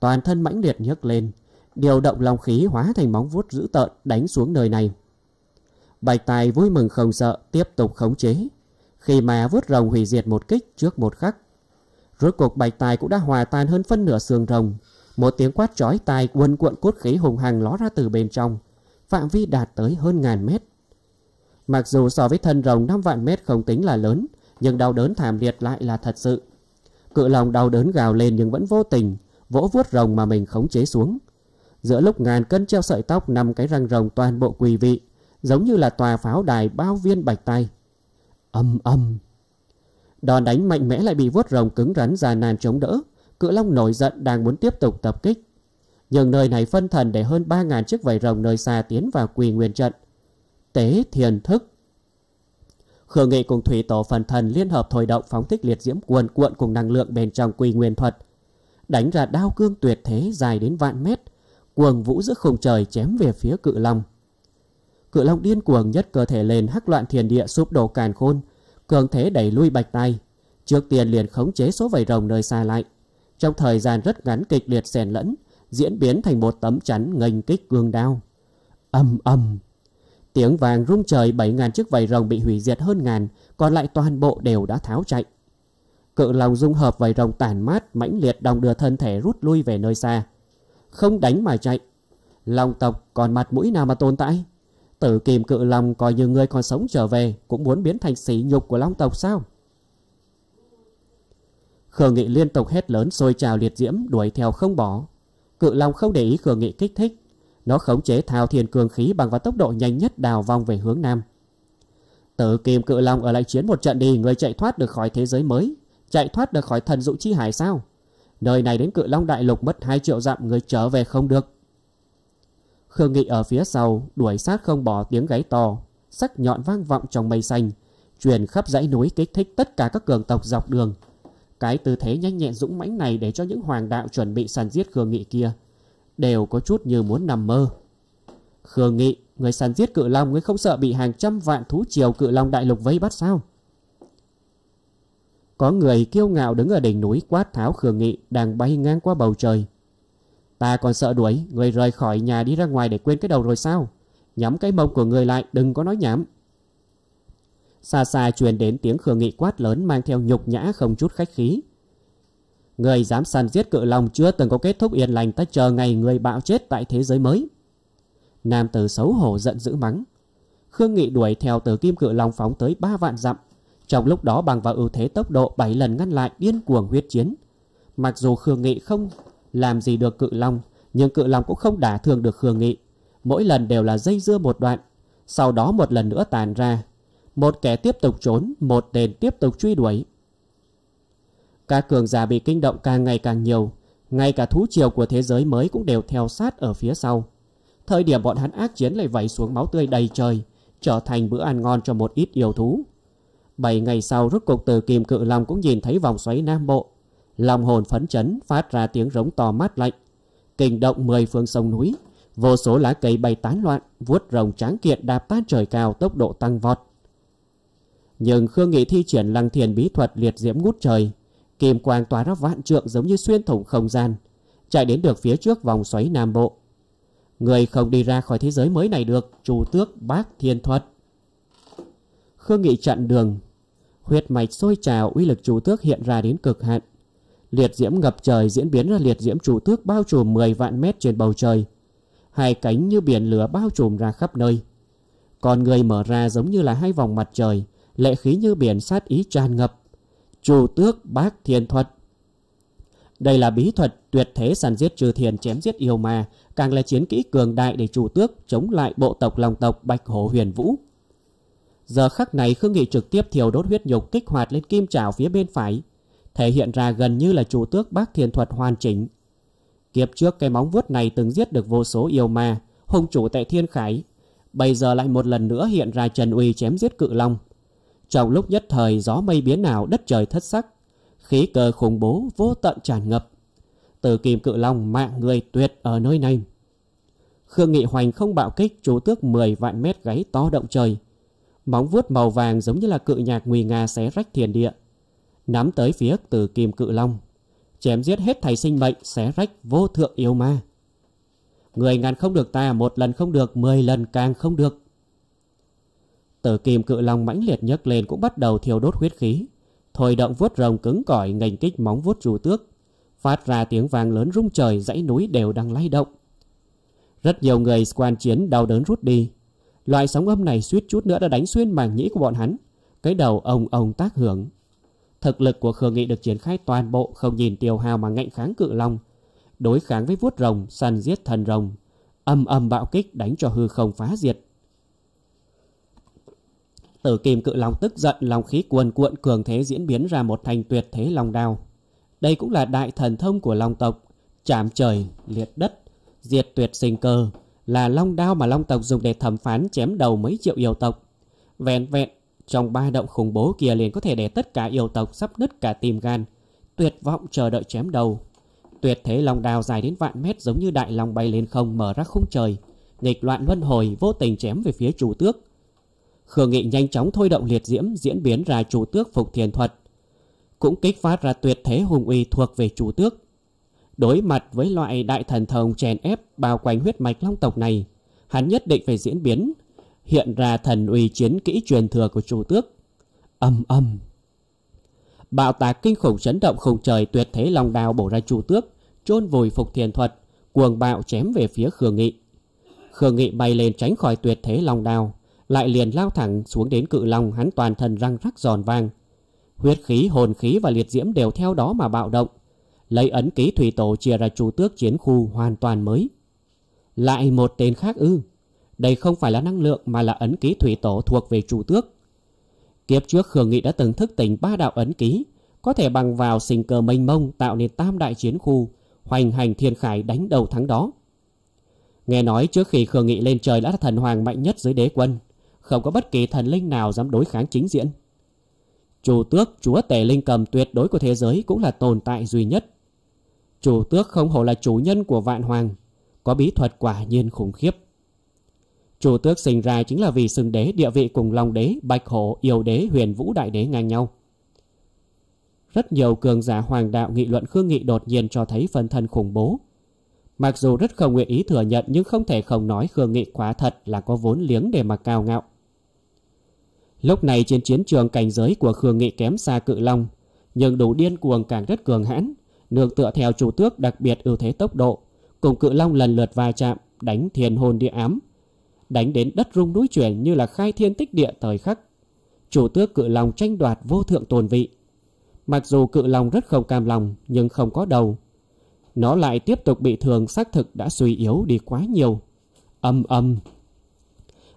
Toàn thân mãnh liệt nhấc lên. Điều động lòng khí hóa thành móng vuốt dữ tợn đánh xuống nơi này. Bạch Tài vui mừng không sợ tiếp tục khống chế. Khi mà vút rồng hủy diệt một kích trước một khắc. Rốt cuộc Bạch Tài cũng đã hòa tan hơn phân nửa xương rồng. Một tiếng quát chói tai quần cuộn cốt khí hùng hằng ló ra từ bên trong. Phạm vi đạt tới hơn ngàn mét. Mặc dù so với thân rồng 5 vạn mét không tính là lớn, nhưng đau đớn thảm liệt lại là thật sự. Cự lòng đau đớn gào lên nhưng vẫn vô tình, vỗ vuốt rồng mà mình khống chế xuống. Giữa lúc ngàn cân treo sợi tóc năm cái răng rồng toàn bộ quỳ vị, giống như là tòa pháo đài bao viên bạch tay. Âm âm. Đòn đánh mạnh mẽ lại bị vuốt rồng cứng rắn già nàn chống đỡ. Cự Long nổi giận đang muốn tiếp tục tập kích. Nhưng nơi này phân thần để hơn 3.000 chiếc vảy rồng nơi xa tiến vào quỳ nguyên trận. Tế thiền thức. Khương Nghị cùng thủy tổ phần thần liên hợp thôi động phóng thích liệt diễm cuồn cuộn cùng năng lượng bên trong quỳ nguyên thuật. Đánh ra đao cương tuyệt thế dài đến vạn mét, cuồng vũ giữa khung trời chém về phía cự long cự long điên cuồng nhất cơ thể lên hắc loạn thiền địa sụp đổ càn khôn, cường thế đẩy lui bạch tay. Trước tiên liền khống chế số vảy rồng nơi xa lại. Trong thời gian rất ngắn kịch liệt xèn lẫn, diễn biến thành một tấm chắn nghênh kích cương đao. Âm âm! Tiếng vàng rung trời bảy ngàn chiếc vảy rồng bị hủy diệt hơn ngàn, còn lại toàn bộ đều đã tháo chạy. Cự lòng dung hợp vảy rồng tàn mát, mãnh liệt đồng đưa thân thể rút lui về nơi xa. Không đánh mà chạy. long tộc còn mặt mũi nào mà tồn tại? Tử kim cự long coi như ngươi còn sống trở về Cũng muốn biến thành sỉ nhục của long tộc sao Khương Nghị liên tục hét lớn sôi trào liệt diễm đuổi theo không bỏ Cự long không để ý Khương Nghị kích thích Nó khống chế thao Thiền cường khí bằng vào tốc độ nhanh nhất đào vong về hướng nam Tử kim cự long ở lại chiến một trận đi Người chạy thoát được khỏi thế giới mới Chạy thoát được khỏi thần dụ chi hải sao Nơi này đến cự long đại lục mất 2 triệu dặm Người trở về không được Khương Nghị ở phía sau đuổi sát không bỏ tiếng gáy to, sắc nhọn vang vọng trong mây xanh, truyền khắp dãy núi kích thích tất cả các cường tộc dọc đường. Cái tư thế nhanh nhẹn dũng mãnh này để cho những hoàng đạo chuẩn bị săn giết Khương Nghị kia đều có chút như muốn nằm mơ. Khương Nghị, người săn giết cự long, người không sợ bị hàng trăm vạn thú triều cự long đại lục vây bắt sao? Có người kiêu ngạo đứng ở đỉnh núi quát tháo Khương Nghị đang bay ngang qua bầu trời, Ta còn sợ đuổi Người rời khỏi nhà đi ra ngoài để quên cái đầu rồi sao Nhắm cái mông của người lại đừng có nói nhảm Xa xa truyền đến tiếng khương nghị quát lớn Mang theo nhục nhã không chút khách khí Người dám săn giết cự lòng Chưa từng có kết thúc yên lành Ta chờ ngày người bạo chết tại thế giới mới Nam tử xấu hổ giận dữ mắng Khương Nghị đuổi theo từ kim cự long phóng tới ba vạn dặm Trong lúc đó bằng vào ưu thế tốc độ 7 lần ngăn lại điên cuồng huyết chiến Mặc dù Khương Nghị không làm gì được cự long, nhưng cự long cũng không đả thương được Khương Nghị. Mỗi lần đều là dây dưa một đoạn, sau đó một lần nữa tàn ra. Một kẻ tiếp tục trốn, một đền tiếp tục truy đuổi. Các cường giả bị kinh động càng ngày càng nhiều, ngay cả thú triều của thế giới mới cũng đều theo sát ở phía sau. Thời điểm bọn hắn ác chiến lại vẩy xuống máu tươi đầy trời, trở thành bữa ăn ngon cho một ít yêu thú. Bảy ngày sau, rốt cục từ Kim Cự Long cũng nhìn thấy vòng xoáy Nam Bộ, Lòng hồn phấn chấn phát ra tiếng rống to mát lạnh. Kinh động mười phương sông núi. Vô số lá cây bay tán loạn, vuốt rồng tráng kiện đạp tan trời cao tốc độ tăng vọt. Nhưng Khương Nghị thi triển lăng thiền bí thuật liệt diễm ngút trời. Kim quang tỏa ra vạn trượng giống như xuyên thủng không gian. Chạy đến được phía trước vòng xoáy Nam Bộ. Người không đi ra khỏi thế giới mới này được, chủ tước bác thiên thuật. Khương Nghị chặn đường. huyết mạch sôi trào uy lực chủ tước hiện ra đến cực hạn. Liệt diễm ngập trời diễn biến ra liệt diễm chủ tước bao trùm 10 vạn mét trên bầu trời. Hai cánh như biển lửa bao trùm ra khắp nơi. còn người mở ra giống như là hai vòng mặt trời, lệ khí như biển sát ý tràn ngập. Chủ tước bác thiên thuật. Đây là bí thuật tuyệt thế sàn giết trừ thiền chém giết yêu ma, càng là chiến kỹ cường đại để chủ tước chống lại bộ tộc lòng tộc Bạch Hổ Huyền Vũ. Giờ khắc này Khương Nghị trực tiếp thiêu đốt huyết nhục kích hoạt lên kim chảo phía bên phải, thể hiện ra gần như là chủ tước bác thiên thuật hoàn chỉnh. Kiếp trước cái móng vuốt này từng giết được vô số yêu ma, hung chủ tại thiên khải. Bây giờ lại một lần nữa hiện ra Trần Uy chém giết cự long. Trong lúc nhất thời gió mây biến nào đất trời thất sắc, khí cơ khủng bố vô tận tràn ngập. Từ kim cự long mạng người tuyệt ở nơi này. Khương Nghị Hoành không bạo kích chủ tước 10 vạn mét gáy to động trời. Móng vuốt màu vàng giống như là cự nhạc nguy nga xé rách thiền địa, nắm tới phía từ kim cự long chém giết hết thầy sinh mệnh xé rách vô thượng yêu ma người ngàn không được ta một lần không được mười lần càng không được từ kim cự long mãnh liệt nhấc lên cũng bắt đầu thiêu đốt huyết khí thôi động vuốt rồng cứng cỏi nghênh kích móng vuốt chủ tước phát ra tiếng vang lớn rung trời dãy núi đều đang lay động rất nhiều người quan chiến đau đớn rút đi loại sóng âm này suýt chút nữa đã đánh xuyên màng nhĩ của bọn hắn cái đầu ông ông tác hưởng Thực lực của Khương Nghị được triển khai toàn bộ không nhìn tiêu hao mà ngạnh kháng cự long. Đối kháng với vuốt rồng, săn giết thần rồng. Âm âm bạo kích đánh cho hư không phá diệt. Tử kim cự long tức giận, lòng khí cuồn cuộn cường thế diễn biến ra một thành tuyệt thế long đao. Đây cũng là đại thần thông của long tộc, chạm trời, liệt đất, diệt tuyệt sinh cơ, là long đao mà long tộc dùng để thẩm phán chém đầu mấy triệu yêu tộc. Vẹn vẹn trong ba động khủng bố kia liền có thể để tất cả yêu tộc sắp nứt cả tim gan, tuyệt vọng chờ đợi chém đầu. Tuyệt thế lòng đào dài đến vạn mét giống như đại long bay lên không mở ra khung trời, nghịch loạn luân hồi vô tình chém về phía chủ tước. Khương Nghị nhanh chóng thôi động liệt diễm diễn biến ra chủ tước phục thiền thuật. Cũng kích phát ra tuyệt thế hùng uy thuộc về chủ tước. Đối mặt với loại đại thần thông chèn ép bao quanh huyết mạch long tộc này, hắn nhất định phải diễn biến hiện ra thần uy chiến kỹ truyền thừa của chủ tước. Âm âm. Bạo tạc kinh khủng chấn động không trời tuyệt thế long đao bổ ra chủ tước, chôn vùi phục thiền thuật, cuồng bạo chém về phía Khương Nghị. Khương Nghị bay lên tránh khỏi tuyệt thế long đao, lại liền lao thẳng xuống đến cự long hắn toàn thân răng rắc giòn vang. Huyết khí, hồn khí và liệt diễm đều theo đó mà bạo động. Lấy ấn ký thủy tổ chia ra chủ tước chiến khu hoàn toàn mới. Lại một tên khác ư. Đây không phải là năng lượng mà là ấn ký thủy tổ thuộc về chủ tước. Kiếp trước Khương Nghị đã từng thức tỉnh ba đạo ấn ký, có thể bằng vào sinh cơ mênh mông tạo nên tam đại chiến khu, hoành hành thiên khải đánh đầu thắng đó. Nghe nói trước khi Khương Nghị lên trời đã là thần hoàng mạnh nhất dưới đế quân, không có bất kỳ thần linh nào dám đối kháng chính diện. Chủ tước chúa tể linh cầm tuyệt đối của thế giới cũng là tồn tại duy nhất. Chủ tước không hổ là chủ nhân của vạn hoàng, có bí thuật quả nhiên khủng khiếp. Chu tước sinh ra chính là vì xưng đế địa vị cùng Long đế, Bạch hổ, Yêu đế, Huyền Vũ đại đế ngang nhau. Rất nhiều cường giả hoàng đạo nghị luận Khương Nghị đột nhiên cho thấy phần thân khủng bố. Mặc dù rất không nguyện ý thừa nhận nhưng không thể không nói Khương Nghị quá thật là có vốn liếng để mà cao ngạo. Lúc này trên chiến trường cảnh giới của Khương Nghị kém xa cự long, nhưng đủ điên cuồng càng rất cường hãn, nương tựa theo chủ tước đặc biệt ưu thế tốc độ, cùng cự long lần lượt va chạm, đánh thiền hồn địa ám, đánh đến đất rung núi chuyển như là khai thiên tích địa thời khắc. Chủ tước cự lòng tranh đoạt vô thượng tồn vị. Mặc dù cự lòng rất không cam lòng nhưng không có đầu. Nó lại tiếp tục bị thương xác thực đã suy yếu đi quá nhiều. Âm âm.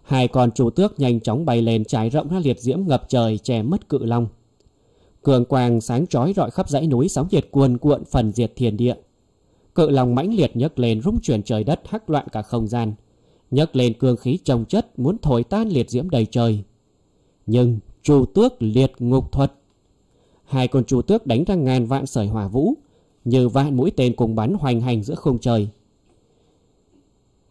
Hai con chủ tước nhanh chóng bay lên trải rộng ra liệt diễm ngập trời che mất cự long. Cường quang sáng chói rọi khắp dãy núi sóng nhiệt cuồn cuộn phần diệt thiền địa. Cự lòng mãnh liệt nhấc lên rung chuyển trời đất hắc loạn cả không gian nhấc lên cương khí trồng chất muốn thổi tan liệt diễm đầy trời. Nhưng chu tước liệt ngục thuật. Hai con chu tước đánh ra ngàn vạn sởi hỏa vũ, như vạn mũi tên cùng bắn hoành hành giữa không trời.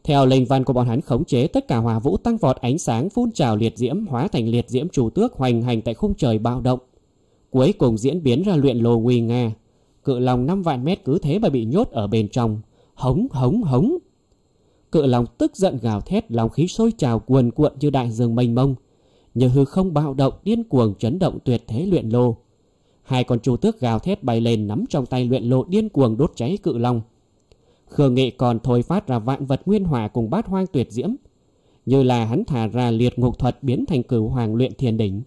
Theo lệnh văn của bọn hắn khống chế tất cả hỏa vũ tăng vọt ánh sáng phun trào liệt diễm hóa thành liệt diễm chủ tước hoành hành tại khung trời bạo động. Cuối cùng diễn biến ra luyện lồ nguy nga. Cự lòng 5 vạn mét cứ thế mà bị nhốt ở bên trong. Hống hống hống. Cự lòng tức giận gào thét lòng khí sôi trào cuồn cuộn như đại dương mênh mông. Nhờ hư không bạo động điên cuồng chấn động tuyệt thế luyện lô. Hai con chu tước gào thét bay lên nắm trong tay luyện lô điên cuồng đốt cháy cự long. Khương Nghị còn thôi phát ra vạn vật nguyên hòa cùng bát hoang tuyệt diễm. Như là hắn thả ra liệt ngục thuật biến thành cửu hoàng luyện thiền đỉnh.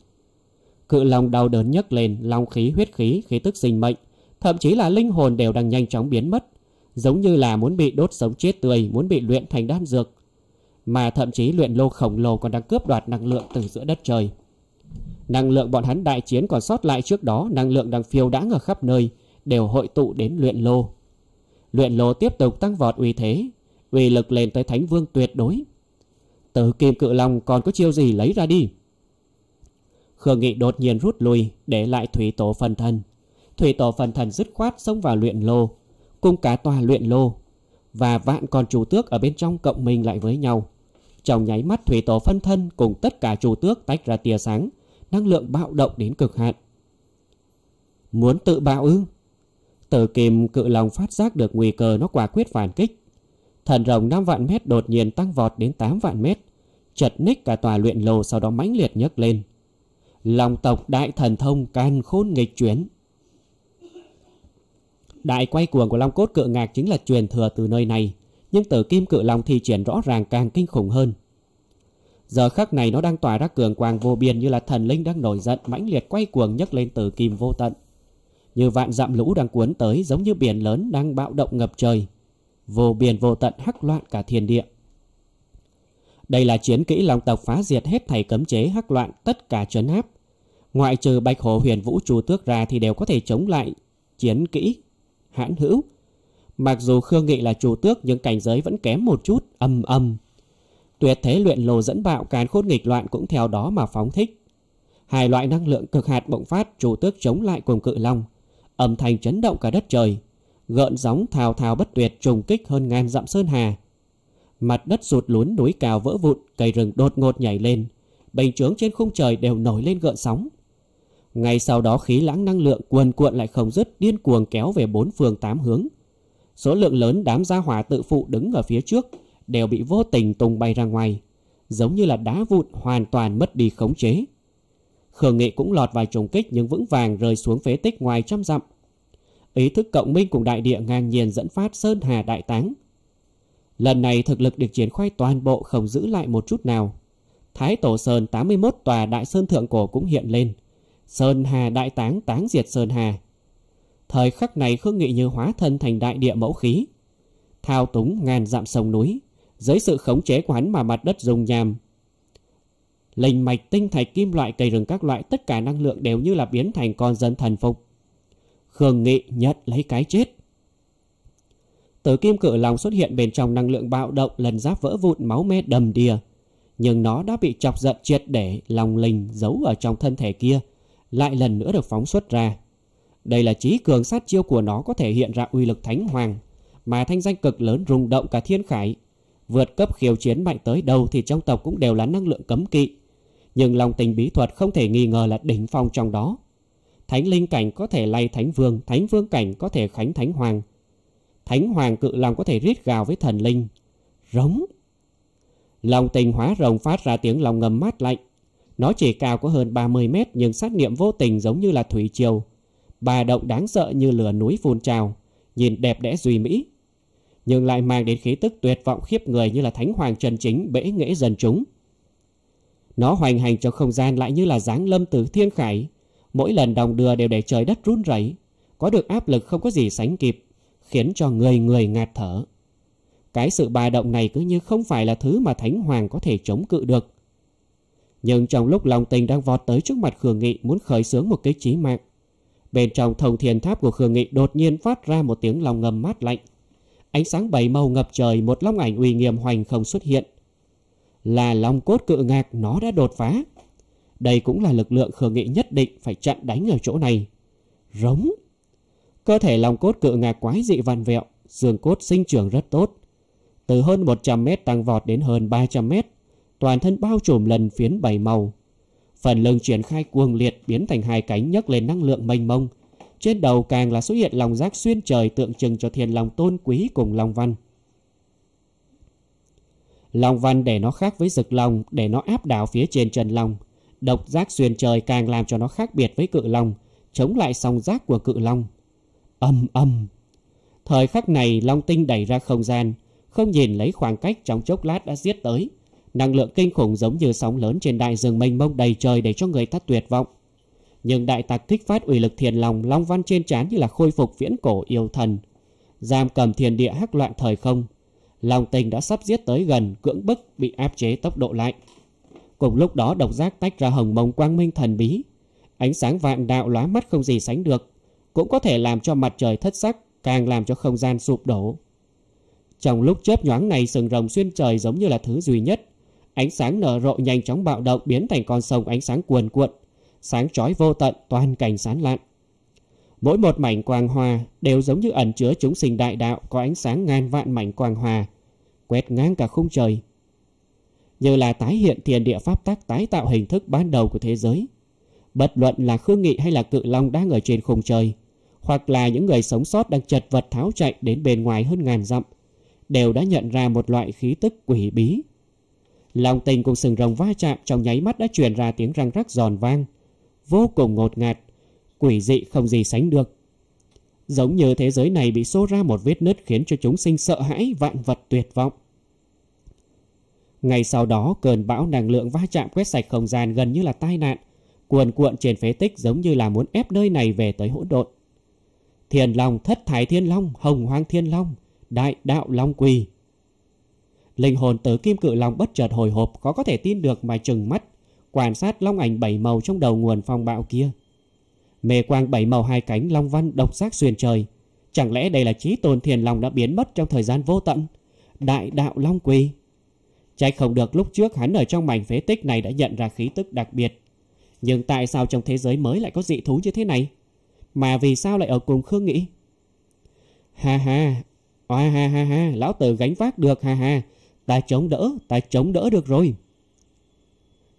Cự long đau đớn nhấc lên, long khí huyết khí, khí tức sinh mệnh. Thậm chí là linh hồn đều đang nhanh chóng biến mất giống như là muốn bị đốt sống chết tươi, muốn bị luyện thành đan dược. Mà thậm chí luyện lô khổng lồ còn đang cướp đoạt năng lượng từ giữa đất trời. Năng lượng bọn hắn đại chiến còn sót lại trước đó, năng lượng đang phiêu đãng ở khắp nơi, đều hội tụ đến luyện lô. Luyện lô tiếp tục tăng vọt uy thế, uy lực lên tới thánh vương tuyệt đối. Từ kim cự long còn có chiêu gì lấy ra đi? Khương Nghị đột nhiên rút lui, để lại thủy tổ phần thần. Thủy tổ phần thần dứt khoát xông vào luyện lô, cùng cả tòa luyện lô và vạn con chủ tước ở bên trong cộng mình lại với nhau. Trong nháy mắt thủy tổ phân thân cùng tất cả chủ tước tách ra tia sáng, năng lượng bạo động đến cực hạn. Muốn tự bạo ư? Tử kim cự lòng phát giác được nguy cơ nó quả quyết phản kích. Thần rồng năm vạn mét đột nhiên tăng vọt đến tám vạn mét, chật ních cả tòa luyện lô sau đó mãnh liệt nhấc lên. Lòng tộc đại thần thông can khôn nghịch chuyển. Đại quay cuồng của Long cốt cự ngạc chính là truyền thừa từ nơi này, nhưng tử kim cự long thì triển rõ ràng càng kinh khủng hơn. Giờ khắc này nó đang tỏa ra cường quang vô biên như là thần linh đang nổi giận mãnh liệt quay cuồng nhấc lên tử kim vô tận. Như vạn dặm lũ đang cuốn tới giống như biển lớn đang bạo động ngập trời. Vô biên vô tận hắc loạn cả thiên địa. Đây là chiến kỹ Long tộc phá diệt hết thảy cấm chế hắc loạn tất cả trấn áp. Ngoại trừ bạch hổ huyền vũ trù tước ra thì đều có thể chống lại chiến kỹ hãn hữu. Mặc dù Khương Nghị là chủ tước nhưng cảnh giới vẫn kém một chút, âm âm. Tuyệt thế luyện lồ dẫn bạo càn khôn nghịch loạn cũng theo đó mà phóng thích. Hai loại năng lượng cực hạt bộc phát chủ tước chống lại cùng cự long. Âm thanh chấn động cả đất trời. Gợn sóng thào thào bất tuyệt trùng kích hơn ngàn dặm sơn hà. Mặt đất sụt lún núi cao vỡ vụn, cây rừng đột ngột nhảy lên. Bình chướng trên khung trời đều nổi lên gợn sóng, ngay sau đó khí lãng năng lượng cuồn cuộn lại không dứt điên cuồng kéo về bốn phương tám hướng. Số lượng lớn đám gia hỏa tự phụ đứng ở phía trước đều bị vô tình tung bay ra ngoài, giống như là đá vụn hoàn toàn mất đi khống chế. Khương Nghị cũng lọt vài trùng kích nhưng vững vàng rơi xuống phế tích ngoài trăm dặm. Ý thức cộng minh cùng đại địa ngang nhiên dẫn phát Sơn Hà Đại Táng. Lần này thực lực được triển khai toàn bộ không giữ lại một chút nào. Thái Tổ Sơn 81 tòa Đại Sơn Thượng Cổ cũng hiện lên Sơn Hà đại táng táng diệt Sơn Hà. Thời khắc này Khương Nghị như hóa thân thành đại địa mẫu khí. Thao túng ngàn dặm sông núi, dưới sự khống chế của hắn mà mặt đất rung nham. Linh mạch tinh thạch kim loại cây rừng các loại tất cả năng lượng đều như là biến thành con dân thần phục. Khương Nghị nhận lấy cái chết. Tử kim cự lòng xuất hiện bên trong năng lượng bạo động lần giáp vỡ vụn máu me đầm đìa. Nhưng nó đã bị chọc giận triệt để lòng linh giấu ở trong thân thể kia lại lần nữa được phóng xuất ra. Đây là trí cường sát chiêu của nó có thể hiện ra uy lực thánh hoàng, mà thanh danh cực lớn rung động cả thiên khải. Vượt cấp khiêu chiến mạnh tới đâu thì trong tộc cũng đều là năng lượng cấm kỵ. Nhưng lòng tình bí thuật không thể nghi ngờ là đỉnh phong trong đó. Thánh linh cảnh có thể lay thánh vương, thánh vương cảnh có thể khánh thánh hoàng. Thánh hoàng cự lòng có thể rít gào với thần linh. Rống! Lòng tình hóa rồng phát ra tiếng lòng ngầm mát lạnh. Nó chỉ cao có hơn 30 mét nhưng sát niệm vô tình giống như là thủy triều. Bà động đáng sợ như lửa núi phun trào, nhìn đẹp đẽ duy mỹ. Nhưng lại mang đến khí tức tuyệt vọng khiếp người như là thánh hoàng trần chính bể nghễ dân chúng. Nó hoành hành trong không gian lại như là dáng lâm từ thiên khải. Mỗi lần đồng đưa đều để trời đất run rẩy, có được áp lực không có gì sánh kịp, khiến cho người người ngạt thở. Cái sự bà động này cứ như không phải là thứ mà Thánh Hoàng có thể chống cự được, nhưng trong lúc lòng tình đang vọt tới trước mặt Khương Nghị muốn khởi xướng một cái chí mạng, bên trong thông thiên tháp của Khương Nghị đột nhiên phát ra một tiếng lòng ngầm mát lạnh. Ánh sáng bảy màu ngập trời, một long ảnh uy nghiêm hoành không xuất hiện. Là long cốt cự ngạc nó đã đột phá. Đây cũng là lực lượng Khương Nghị nhất định phải chặn đánh ở chỗ này. Rống! Cơ thể long cốt cự ngạc quái dị vằn vẹo, xương cốt sinh trưởng rất tốt. Từ hơn một trăm mét tăng vọt đến hơn ba trăm mét toàn thân bao trùm lần phiến bảy màu. Phần lưng triển khai cuồng liệt biến thành hai cánh nhấc lên năng lượng mênh mông. Trên đầu càng là xuất hiện lòng rác xuyên trời tượng trưng cho thiên lòng tôn quý cùng Long Văn. Long Văn để nó khác với rực lòng, để nó áp đảo phía trên trần lòng. Độc giác xuyên trời càng làm cho nó khác biệt với cự lòng, chống lại song giác của cự lòng. Âm âm! Thời khắc này Long Tinh đẩy ra không gian, không nhìn lấy khoảng cách trong chốc lát đã giết tới, Năng lượng kinh khủng giống như sóng lớn trên đại dương mênh mông đầy trời để cho người ta tuyệt vọng. Nhưng đại tạc thích phát ủy lực thiền lòng long văn trên trán như là khôi phục viễn cổ yêu thần. Giam cầm thiền địa hắc loạn thời không. Lòng tình đã sắp giết tới gần cưỡng bức bị áp chế tốc độ lại. Cùng lúc đó độc giác tách ra hồng mông quang minh thần bí. Ánh sáng vạn đạo lóa mắt không gì sánh được. Cũng có thể làm cho mặt trời thất sắc càng làm cho không gian sụp đổ. Trong lúc chớp nhoáng này sừng rồng xuyên trời giống như là thứ duy nhất Ánh sáng nở rộ nhanh chóng bạo động biến thành con sông ánh sáng cuồn cuộn, sáng chói vô tận toàn cảnh sáng lạn. Mỗi một mảnh quang hòa đều giống như ẩn chứa chúng sinh đại đạo có ánh sáng ngàn vạn mảnh quang hòa, quét ngang cả khung trời. Như là tái hiện thiền địa pháp tác tái tạo hình thức ban đầu của thế giới. Bất luận là Khương Nghị hay là Cự Long đang ở trên khung trời, hoặc là những người sống sót đang chật vật tháo chạy đến bên ngoài hơn ngàn dặm, đều đã nhận ra một loại khí tức quỷ bí Lòng tình cùng sừng rồng va chạm trong nháy mắt đã truyền ra tiếng răng rắc giòn vang. Vô cùng ngột ngạt, quỷ dị không gì sánh được. Giống như thế giới này bị xô ra một vết nứt khiến cho chúng sinh sợ hãi, vạn vật tuyệt vọng. ngày sau đó, cơn bão năng lượng va chạm quét sạch không gian gần như là tai nạn, cuồn cuộn trên phế tích giống như là muốn ép nơi này về tới hỗn độn. Thiên Long, Thất Thái Thiên Long, Hồng Hoang Thiên Long, Đại Đạo Long Quỳ, Linh hồn tử kim cự long bất chợt hồi hộp khó có thể tin được mà chừng mắt, quan sát long ảnh bảy màu trong đầu nguồn phong bạo kia. Mê quang bảy màu hai cánh long văn độc giác xuyên trời. Chẳng lẽ đây là trí tồn thiền long đã biến mất trong thời gian vô tận? Đại đạo long quy. Trách không được lúc trước hắn ở trong mảnh phế tích này đã nhận ra khí tức đặc biệt. Nhưng tại sao trong thế giới mới lại có dị thú như thế này? Mà vì sao lại ở cùng Khương nghĩ Ha ha, oa ha ha ha, lão tử gánh vác được ha ha, Ta chống đỡ, ta chống đỡ được rồi.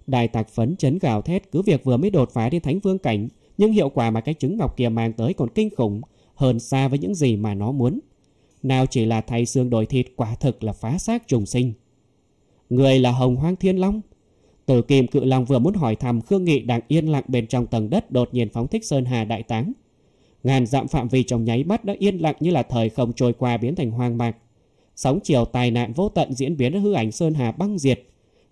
Đại tạc phấn chấn gào thét cứ việc vừa mới đột phá đến thánh vương cảnh, nhưng hiệu quả mà cái trứng ngọc kia mang tới còn kinh khủng, hơn xa với những gì mà nó muốn. Nào chỉ là thay xương đổi thịt quả thực là phá xác trùng sinh. Người là Hồng Hoang Thiên Long. Tử Kim Cự Long vừa muốn hỏi thăm Khương Nghị đang yên lặng bên trong tầng đất đột nhiên phóng thích Sơn Hà Đại Táng. Ngàn dặm phạm vi trong nháy mắt đã yên lặng như là thời không trôi qua biến thành hoang mạc. Sóng chiều tai nạn vô tận diễn biến hư ảnh Sơn Hà băng diệt.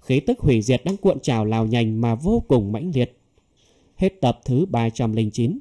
Khí tức hủy diệt đang cuộn trào lào nhành mà vô cùng mãnh liệt. Hết tập thứ ba trăm linh chín